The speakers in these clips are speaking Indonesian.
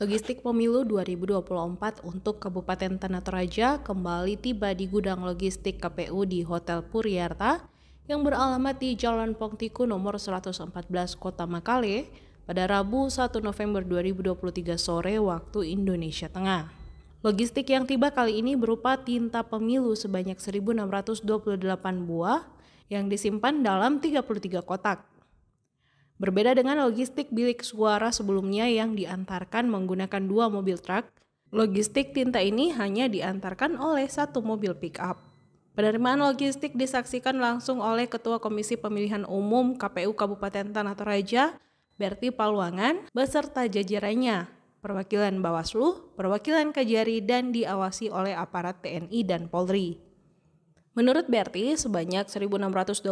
Logistik Pemilu 2024 untuk Kabupaten Tanah Toraja kembali tiba di gudang logistik KPU di Hotel Puriarta yang beralamat di Jalan Pongtiku nomor 114 Kota Makale pada Rabu 1 November 2023 sore waktu Indonesia Tengah. Logistik yang tiba kali ini berupa tinta pemilu sebanyak 1.628 buah yang disimpan dalam 33 kotak. Berbeda dengan logistik bilik suara sebelumnya yang diantarkan menggunakan dua mobil truk, logistik tinta ini hanya diantarkan oleh satu mobil pickup. Penerimaan logistik disaksikan langsung oleh Ketua Komisi Pemilihan Umum KPU Kabupaten Tanah Toraja, Berti Paluangan, beserta jajarannya, perwakilan Bawaslu, perwakilan Kajari, dan diawasi oleh aparat TNI dan Polri. Menurut Berti, sebanyak 1.628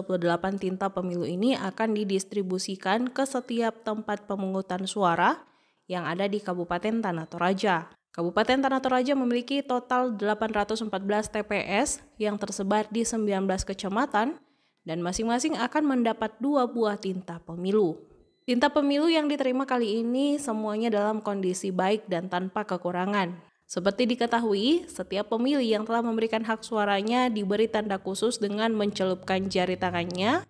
tinta pemilu ini akan didistribusikan ke setiap tempat pemungutan suara yang ada di Kabupaten Tanah Toraja. Kabupaten Tanah Toraja memiliki total 814 TPS yang tersebar di 19 kecamatan dan masing-masing akan mendapat dua buah tinta pemilu. Tinta pemilu yang diterima kali ini semuanya dalam kondisi baik dan tanpa kekurangan, seperti diketahui, setiap pemilih yang telah memberikan hak suaranya diberi tanda khusus dengan mencelupkan jari tangannya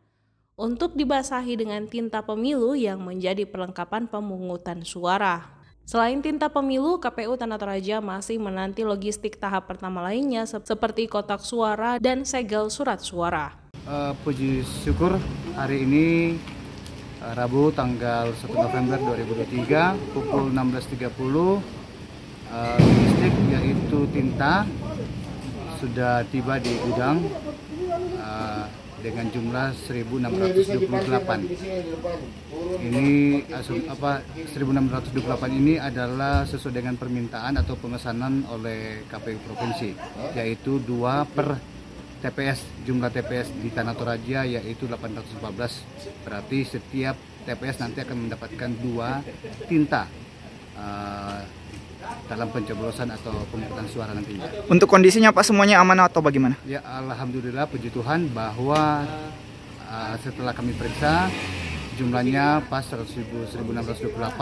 untuk dibasahi dengan tinta pemilu yang menjadi perlengkapan pemungutan suara. Selain tinta pemilu, KPU Tanah Toraja masih menanti logistik tahap pertama lainnya seperti kotak suara dan segel surat suara. Uh, puji syukur hari ini eh, Rabu tanggal 1 November 2023 pukul 16.30 uh, yaitu tinta sudah tiba di gudang uh, dengan jumlah 1628. Ini asum, eh, apa 1628 ini adalah sesuai dengan permintaan atau pemesanan oleh KPU provinsi yaitu 2 per TPS jumlah TPS di Tanah Toraja yaitu 814 berarti setiap TPS nanti akan mendapatkan dua tinta uh, dalam pencoblosan atau pemungutan suara nantinya. Untuk kondisinya Pak semuanya aman atau bagaimana? Ya alhamdulillah puji Tuhan bahwa uh, setelah kami periksa jumlahnya pas 1628 uh,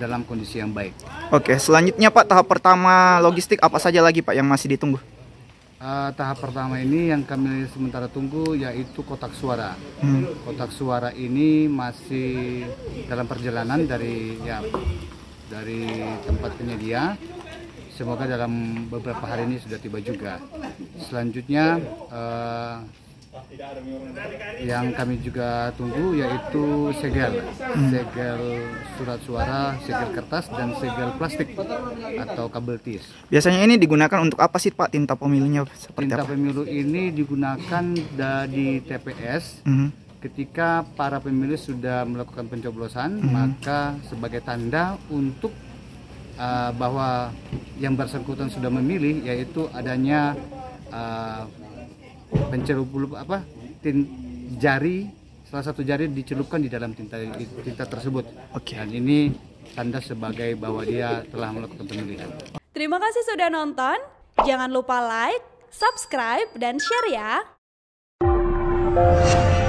dalam kondisi yang baik. Oke, selanjutnya Pak tahap pertama logistik apa saja lagi Pak yang masih ditunggu? uh, tahap pertama ini yang kami sementara tunggu yaitu kotak suara. Hmm. Kotak suara ini masih dalam perjalanan dari ya dari tempat penyedia. Semoga dalam beberapa hari ini sudah tiba juga. Selanjutnya uh, yang kami juga tunggu yaitu segel, segel surat suara, segel kertas dan segel plastik atau kabel tis. Biasanya ini digunakan untuk apa sih Pak tinta pemilunya? Seperti tinta pemilu ini digunakan di TPS. -huh. Mhm ketika para pemilih sudah melakukan pencoblosan -hmm. maka sebagai tanda untuk uh, bahwa yang bersangkutan sudah memilih yaitu adanya uh, pencelup apa tin, jari salah satu jari dicelupkan di dalam tinta tinta tersebut okay. dan ini tanda sebagai bahwa dia telah melakukan pemilihan. Terima kasih sudah nonton. Jangan lupa like, subscribe, dan share ya.